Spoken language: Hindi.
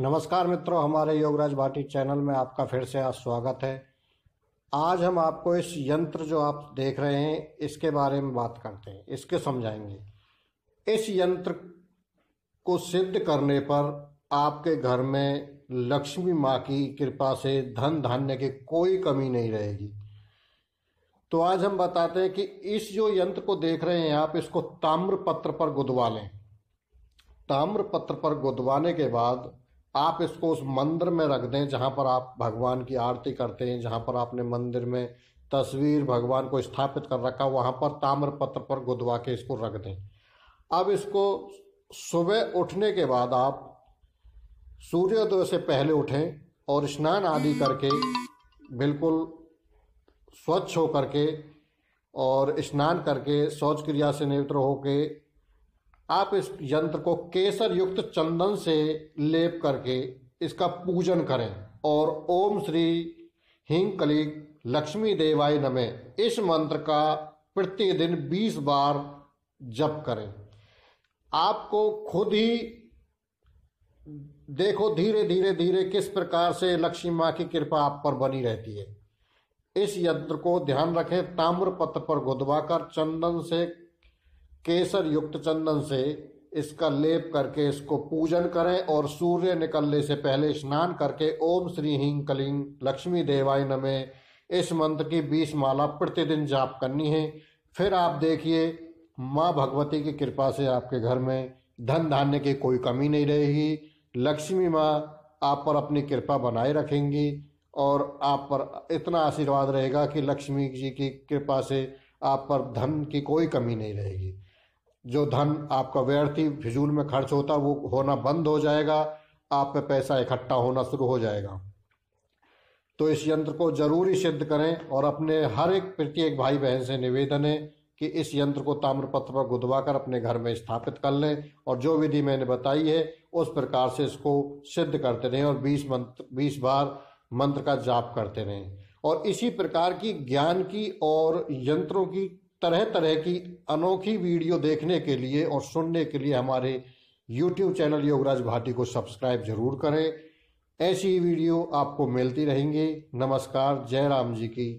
नमस्कार मित्रों हमारे योगराज भाटी चैनल में आपका फिर से आज स्वागत है आज हम आपको इस यंत्र जो आप देख रहे हैं इसके बारे में बात करते हैं इसके समझाएंगे इस यंत्र को सिद्ध करने पर आपके घर में लक्ष्मी माँ की कृपा से धन धान्य की कोई कमी नहीं रहेगी तो आज हम बताते हैं कि इस जो यंत्र को देख रहे हैं आप इसको ताम्र पत्र पर गुदवा लें ताम्र पत्र पर गुदवाने के बाद आप इसको उस मंदिर में रख दें जहाँ पर आप भगवान की आरती करते हैं जहाँ पर आपने मंदिर में तस्वीर भगवान को स्थापित कर रखा वहाँ पर ताम्र पत्र पर गुदवा के इसको रख दें अब इसको सुबह उठने के बाद आप सूर्योदय से पहले उठें और स्नान आदि करके बिल्कुल स्वच्छ होकर के और स्नान करके शौच क्रिया से निवृत्त होकर आप इस यंत्र को केसर युक्त चंदन से लेप करके इसका पूजन करें और ओम श्री हिंग कली लक्ष्मी देवाय नमे इस मंत्र का प्रतिदिन 20 बार जप करें आपको खुद ही देखो धीरे धीरे धीरे किस प्रकार से लक्ष्मी माँ की कृपा आप पर बनी रहती है इस यंत्र को ध्यान रखें ताम्र पत्र पर गुदवाकर चंदन से केसर युक्त चंदन से इसका लेप करके इसको पूजन करें और सूर्य निकलने से पहले स्नान करके ओम श्री हिंग कलिंग लक्ष्मी देवाय नमे इस मंत्र की बीस माला प्रतिदिन जाप करनी है फिर आप देखिए माँ भगवती की कृपा से आपके घर में धन धान्य की कोई कमी नहीं रहेगी लक्ष्मी माँ आप पर अपनी कृपा बनाए रखेंगी और आप पर इतना आशीर्वाद रहेगा कि लक्ष्मी जी की कृपा से आप पर धन की कोई कमी नहीं रहेगी जो धन आपका व्यर्थ ही फिजूल में खर्च होता वो होना बंद हो जाएगा आप में पैसा इकट्ठा होना शुरू हो जाएगा तो इस यंत्र को जरूरी सिद्ध करें और अपने हर एक प्रत्येक भाई बहन से निवेदन है कि इस यंत्र को ताम्रपत्र पर गुदवा कर अपने घर में स्थापित कर लें और जो विधि मैंने बताई है उस प्रकार से इसको सिद्ध करते रहें और बीस मंत्र बीस बार मंत्र का जाप करते रहें और इसी प्रकार की ज्ञान की और यंत्रों की तरह तरह की अनोखी वीडियो देखने के लिए और सुनने के लिए हमारे यूट्यूब चैनल योगराज भाटी को सब्सक्राइब जरूर करें ऐसी वीडियो आपको मिलती रहेंगी नमस्कार जय राम जी की